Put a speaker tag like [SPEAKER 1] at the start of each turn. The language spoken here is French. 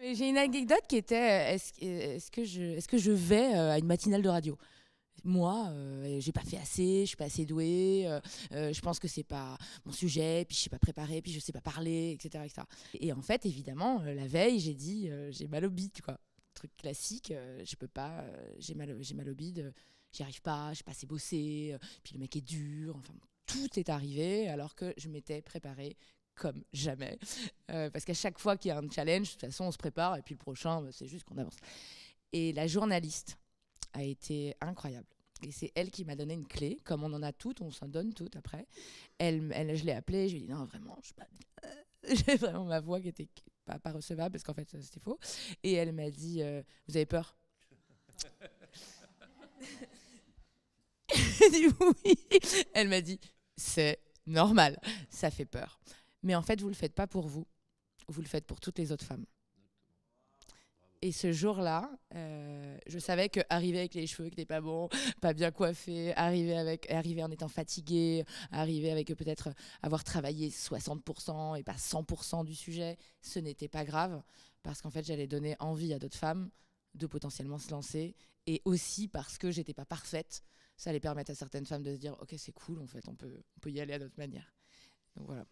[SPEAKER 1] J'ai une anecdote qui était euh, euh, est-ce que, je, est que je vais euh, à une matinale de radio moi, j'ai pas fait assez, je suis pas assez douée, je pense que c'est pas mon sujet, puis je suis pas préparée, puis je sais pas parler, etc., Et en fait, évidemment, la veille, j'ai dit j'ai mal au bide, quoi. Truc classique, je peux pas, j'ai mal, j'ai mal au bide, j'y arrive pas, suis pas assez bossée, puis le mec est dur, enfin tout est arrivé alors que je m'étais préparée comme jamais. Euh, parce qu'à chaque fois qu'il y a un challenge, de toute façon, on se prépare et puis le prochain, bah, c'est juste qu'on avance. Et la journaliste a été incroyable. Et c'est elle qui m'a donné une clé, comme on en a toutes, on s'en donne toutes après. Elle, je l'ai appelée, je lui ai dit non, vraiment, je J'ai vraiment ma voix qui était pas, recevable parce qu'en fait c'était faux. Et elle m'a dit euh, Vous avez peur
[SPEAKER 2] dit oui.
[SPEAKER 1] Elle m'a dit C'est normal, ça fait peur. Mais en fait, vous ne le faites pas pour vous, vous le faites pour toutes les autres femmes. Et ce jour-là, euh, je savais qu'arriver arriver avec les cheveux qui n'étaient pas bons, pas bien coiffés, arriver avec, arriver en étant fatiguée, arriver avec peut-être avoir travaillé 60% et pas 100% du sujet, ce n'était pas grave parce qu'en fait j'allais donner envie à d'autres femmes de potentiellement se lancer et aussi parce que j'étais pas parfaite, ça allait permettre à certaines femmes de se dire ok c'est cool en fait on peut on peut y aller à notre manière. Donc voilà.